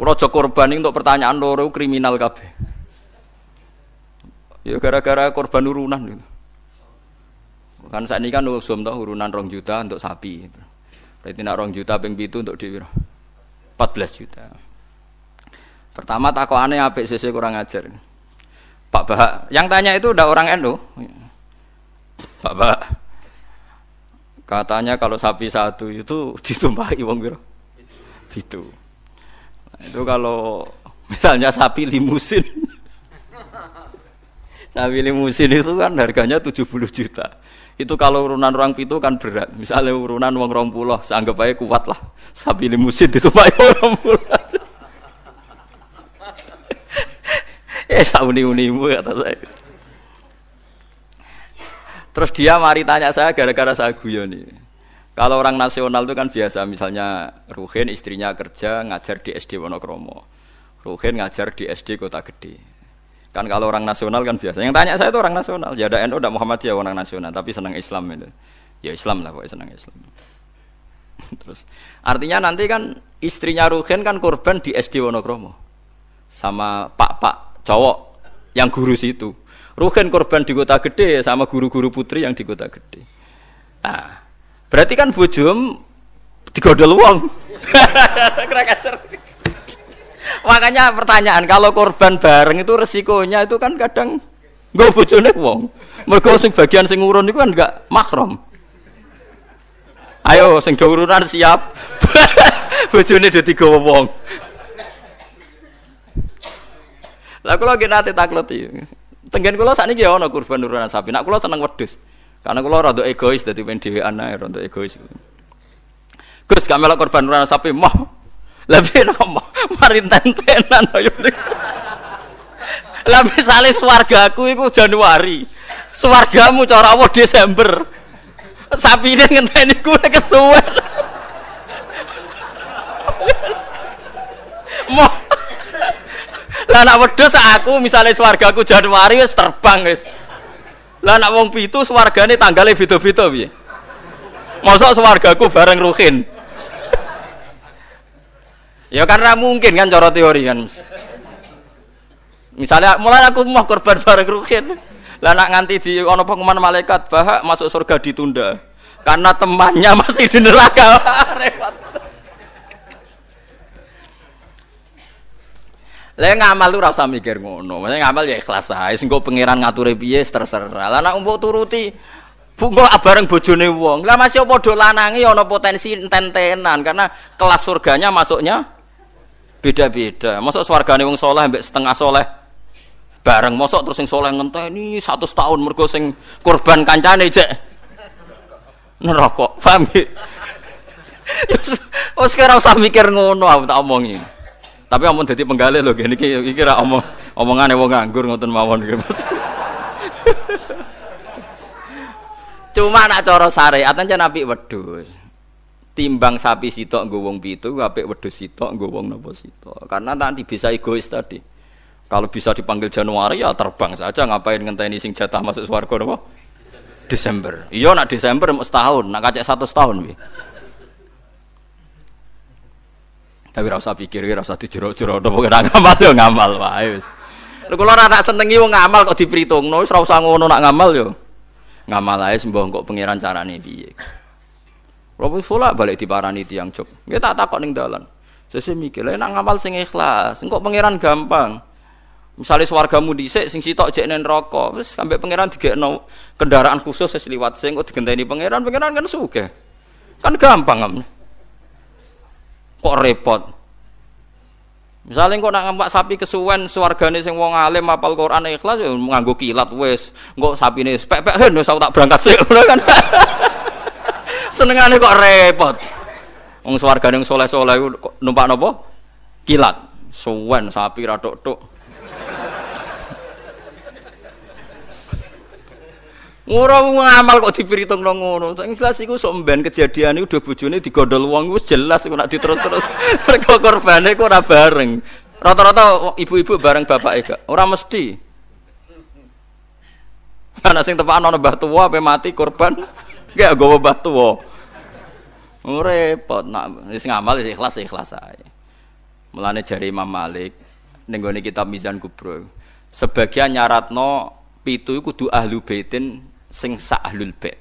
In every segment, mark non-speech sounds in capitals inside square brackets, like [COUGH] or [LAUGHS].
Rojo korban ini untuk pertanyaan loro kriminal kabe. Ya gara-gara korban urunan gitu. Kan saat ini kan usum tau urunan rong juta untuk sapi. Berarti nak rong juta ping itu untuk dewi 14 juta. Pertama takwane apik sisi kurang ajar. Pak Bahak, yang tanya itu udah orang NU. Pak Bahak, Katanya kalau sapi satu itu [LAUGHS] ditumpahi wong biru. Itu. Nah, itu kalau misalnya sapi limusin. [LAUGHS] sapi limusin itu kan harganya 70 juta. Itu kalau urunan orang pitu kan berat. Misalnya urunan wong rompuloh, seanggap aja kuat lah. Sapi limusin [LAUGHS] ditumpahi wong rompuloh. eh sauni unimu kata saya. Terus dia mari tanya saya gara-gara saya nih. Kalau orang nasional itu kan biasa, misalnya Ruhin istrinya kerja ngajar di SD Wonokromo. Ruhin ngajar di SD Kota Gede. Kan kalau orang nasional kan biasa. Yang tanya saya itu orang nasional. Ya ada NU, ada Muhammad ya orang nasional, tapi senang Islam itu. Ya Islam lah pokoknya senang Islam. [LAUGHS] Terus artinya nanti kan istrinya Ruhin kan korban di SD Wonokromo sama pak-pak cowok yang guru situ. Ruhen korban di kota gede sama guru-guru putri yang di kota gede. Nah, berarti kan bujum digodol wong. [LAUGHS] Makanya pertanyaan kalau korban bareng itu resikonya itu kan kadang nggak bujune wong. Mergo sing bagian sing urun itu kan enggak makrom. Ayo sing do urunan siap. bujune do tiga wong. Lah kula nanti nate takloti. Tenggen kula sakniki ya ana kurban nurunan sapi. Nak kula seneng wedhus. Karena kula rada egois dadi pengen anak ae ya, rada egois. Gus kamela kurban nurunan sapi mah. lebih piye mah mari tenan Lebih Lah misale swargaku iku Januari. Swargamu cara Allah Desember. sapi ini ngenteni gue kesuwen. Mah lah nak wedus aku misalnya aku Januari wis terbang wis. Lah nak wong pitu swargane tanggale fito bi masa Mosok aku bareng Ruhin. Ya karena mungkin kan cara teori kan. Misalnya mulai aku mau korban bareng Ruhin. Lah nak nganti di ono pengumuman malaikat bahak masuk surga ditunda karena temannya masih di neraka. [LAUGHS] Repot. Lah ngamal lu rasa mikir ngono. Maksudnya ngamal ya ikhlas ae. Sing kok pangeran ngature piye terserah. Lah nek umpuk turuti bungo ah bareng bojone wong. Lah masih padha lanangi, ana potensi enten-tenan karena kelas surganya masuknya beda-beda. Masuk swargane wong soleh mbek setengah soleh bareng mosok terus yang soleh ngenteni ini satu setahun sing korban kancane je. neraka. Paham? [LAUGHS] Wis ora usah mikir ngono aku tak omongi. Tapi amun jadi penggalih loh, gini kira-kira ra omong omongan wong nganggur ngoten mawon gitu. [LAUGHS] Cuma nak cara sare, ancen napi wedus. Timbang sapi sitok nggo wong pitu, apik wedus sitok nggo wong napa sitok. Karena nanti bisa egois tadi. Kalau bisa dipanggil Januari ya terbang saja ngapain ngenteni sing jatah masuk swarga napa? Desember. Iya nak Desember mau setahun, nak kacek satu setahun piye. Tapi rasa pikir, rasa dijerok-jerok, nopo bukan ngamal yo ngamal wah wis. lu kalau ora tak senengi wong ngamal kok dipritungno, Nois rasa ngono nak ngamal yo. Ngamal aja sembah kok pangeran carane piye. Rabu pula balik itu yang cuk. Dia tak takok neng dalan. Sesuk mikir, lain ngamal sing ikhlas, engko pangeran gampang. Misalnya di dhisik sing sitok rokok. neraka, wis sampe pangeran digekno kendaraan khusus wis liwat sing kok digenteni pangeran, pangeran kan sugih. Kan gampang. amne kok repot Misalnya kok nak ngempak sapi kesuwen suargane sing wong alim apal Quran ikhlas ya nganggo kilat wis. Engko sapine pek spek hen wis tak berangkat sik [LAUGHS] ngono kan. Senengane kok repot. Wong suargane sing soleh-soleh numpak napa? Kilat. Suwen sapi ra tok-tok. Ora ngamal kok dipritung nang ngono. Sing jelas iku sok mben kejadian iku udah bojone digondol wong wis jelas iku nak diterus-terus. [LAUGHS] Mergo korbane kok ora bareng. Rata-rata ibu-ibu bareng bapake gak. Ora mesti. Anak sing tepakno mbah tuwa ape mati korban gak gowo mbah tuwa. Repot nak wis ngamal wis ikhlas ikhlas ae. Mulane jari Imam Malik ning kitab Mizan Kubro. Sebagian nyaratno pitu kudu ahlu baitin sing sak ahlul bait.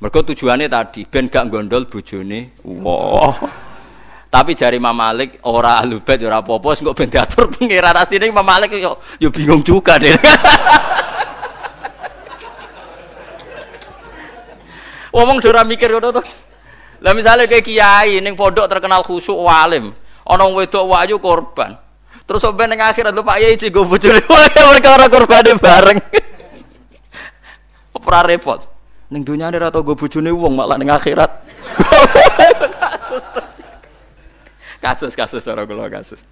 Mergo tujuannya tadi ben gak gondol bojone. Wah. Wow. Tapi jari Imam Malik ora ahlul bait ora apa-apa sing kok ben diatur pengira rasine Imam Malik yo, yo bingung juga deh. [LAUGHS] Wong ora mikir ngono to. Lah misalnya kayak kiai ning pondok terkenal khusuk walim, ana wedok wayu korban. Terus sampai akhirnya akhirat ya, ya Yai gue bojone [LAUGHS] mereka ora korban bareng. Ora repot. Ning dunyane ora tau go bojone wong malah ning akhirat. kasus. [LAUGHS] Kasus kasus cara kula kasus.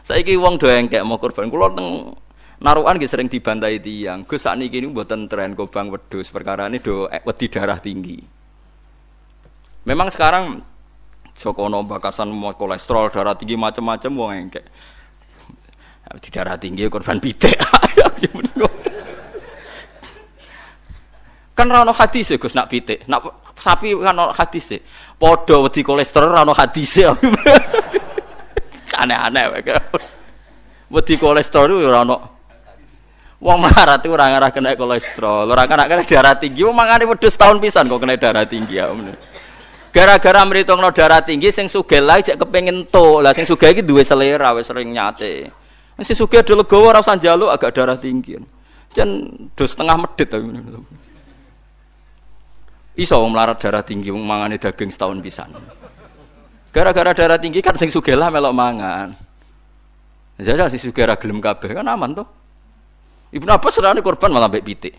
Saiki wong do engkek mau korban kula teng naruan gak sering dibantai tiang. Gus ini gini buatan tren wedus perkara ini do eh, wedi darah tinggi. Memang sekarang Sokono bakasan mau kolesterol darah tinggi macam-macam wong kayak Di darah tinggi korban pitik. [LAUGHS] Ya, ya, Kan rano hadis ya Gus nak pitik. Nak sapi kan hadis ya podo di kolesterol rano hadis ya Aneh-aneh mereka Wedi kolesterol itu [LAUGHS] rano, Wong melarat itu orang arah kena kolesterol, orang kena kena darah tinggi, wong mangane wedus tahun pisan kok kena darah tinggi ya. Gara-gara no darah tinggi sing suge lagi cek kepengen to, Lah sing suge lagi duwe selera wes sering nyate. masih suge dulu legowo ora jalu agak darah tinggi. kan dus setengah medit. Ya, Iso melarat darah tinggi mangane daging setahun pisan. Gara-gara darah tinggi kan sing sugih lah melok mangan. Jajal ya, ya, si sugera ra gelem kabeh kan aman tuh. Ibnu Abbas serane korban malah mbek pitik.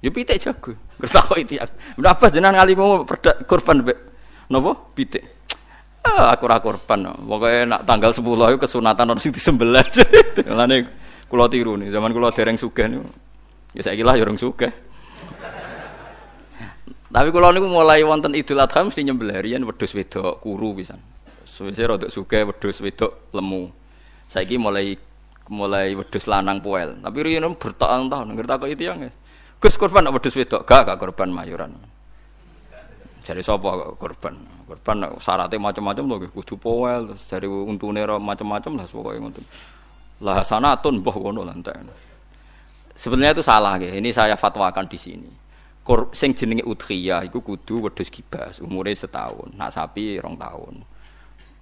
Ya pitik jago. Kertakok itu ya. Ibnu Abbas jenengan ngalimu perdak korban mbek nopo Pitik. Ah, aku ora korban. Pokoke nak tanggal 10 iku kesunatan ono sing disembelih. Lane [LAUGHS] kula tiru nih, zaman kula dereng sugih niku. Ya saiki lah ya sugih. Tapi kalau niku mulai wonten Idul Adha mesti nyembelih riyen wedhus wedok kuru pisan. Suwise rada suge wedhus wedok lemu. Saiki mulai mulai wedhus lanang poel. Tapi riyen bertahun-tahun ngerti kok itu yang Gus kurban nak wedhus wedok gak gak korban mayuran. Jadi sapa kurban, kurban syaratnya macam-macam nggih, kudu poel dari untune macam-macam lah pokoke ngoten. Lah sanatun mbah ngono lah Sebenarnya itu salah ya. Ini saya fatwakan di sini. Kor, sing jenenge udhiyah iku kudu wedhus kibas, umure setahun, nak sapi rong tahun.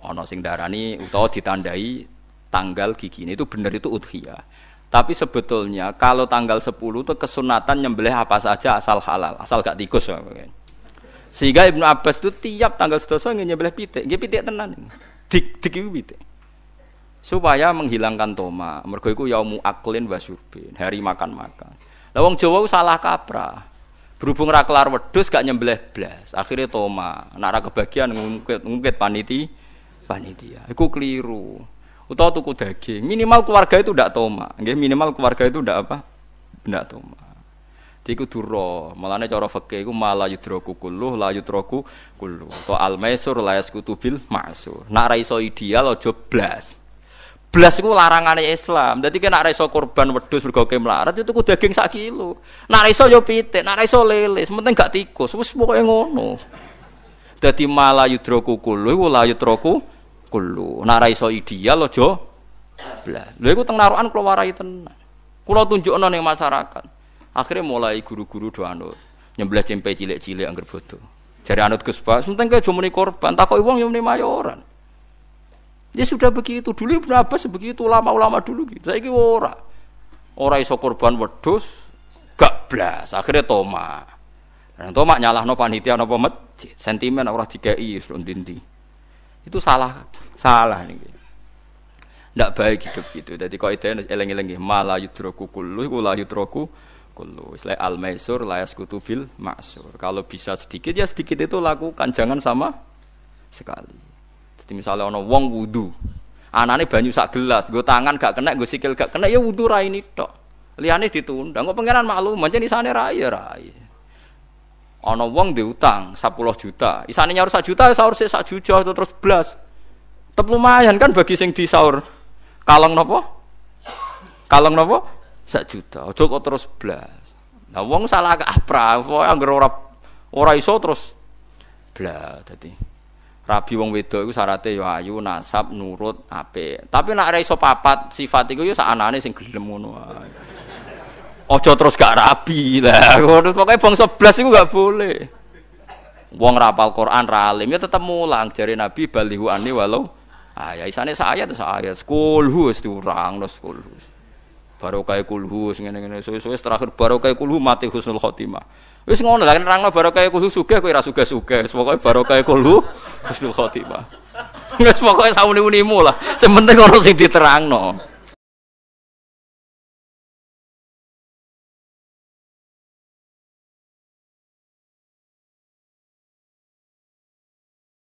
Ana sing darani utawa ditandai tanggal gigi ini, itu bener itu udhiyah. Tapi sebetulnya kalau tanggal 10 itu kesunatan nyembelih apa saja asal halal, asal gak tikus ya. Sehingga Ibnu Abbas itu tiap tanggal seterusnya nyembelih pitik, nggih pitik tenan. Dik dik pitik. Supaya menghilangkan toma. Mergo iku yaumu aklin basurbin hari makan-makan. Lah wong Jawa salah kaprah. Berhubung ra kelar wedhus gak nyembelih blas. Akhirnya toma, nak ra kebagian ngungkit ngungkit paniti panitia. Iku keliru. Utawa tuku daging. Minimal keluarga itu ndak toma. Nggih, minimal keluarga itu ndak apa? Ndak toma. Iku duro, malane cara fikih iku mala yudroku kulluh la yudroku kulluh. To al maisur la yaskutu bil ma'sur. Nak ra iso ideal aja blas. Blas iku larangane Islam. jadi nek ora iso korban wedhus mergo melarat itu ku daging sak kilo. Nek iso yo pitik, nek iso lele, penting gak tikus. Wis pokoke ngono. Jadi malah yudroku kulo, wala yudroku kulo. Nek ora iso ideal aja blas. Lha iku teng narokan kula warai tenan. Kula tunjukno ning masyarakat. Akhirnya mulai guru-guru do anut. cempe cilik-cilik yang bodoh. jadi anut Gus Pak, penting ke korban, takoki wong yo mayoran. Ya sudah begitu. Dulu Ibnu Abbas begitu ulama-ulama dulu gitu. Saya ora. Ora iso korban wedhus gak blas. Akhirnya toma. Dan toma nyalahno panitia napa masjid. Sentimen ora dikai ndindi. Itu salah salah nih. Ndak baik hidup gitu. Jadi kok ide eleng-eleng malah yudroku kullu iku la yudroku kulu. Istilah al maisur la yaskutu maksur. Kalau bisa sedikit ya sedikit itu lakukan jangan sama sekali. Jadi misalnya ono wong wudu, anane banyu sak gelas, gue tangan gak kena, gue sikil gak kena, ya wudu rai ini tok. Liane ditunda, gue pangeran maklum, macam isane rai ya rai. Ono wong diutang 10 juta, isane nyaur sak juta, ya sahur sih sak juta terus belas. Tep lumayan kan bagi sing saur, Kalong nopo? Kalong nopo? Sak juta, cukup terus belas. Nah wong salah apa, ah, wong anggere ora ora iso terus belas, tadi rabi wong wedok iku syaraté ya ayu, nasab, nurut, apik. Tapi nek ora iso papat sifat iku ya sakanane sing gelem ngono wae. Aja terus gak rabi lah. Ngono [LAUGHS] pokoke bangsa blas iku gak boleh. Wong rapal Quran, ra alim ya tetep mulang jare Nabi balihu ani walau ayah ya isane saya tuh saya kulhu wis diurang terus kulhu. Barokah kulhu ngene-ngene suwe-suwe terakhir barokah kulhu mati husnul khotimah. Wis ngono lah kan nerangno barokah kudu sugih kowe ora sugih-sugih, pokoke barokah kudu husnul khotimah. Wis pokoke sauni-unimu lah, sing penting ono sing diterangno.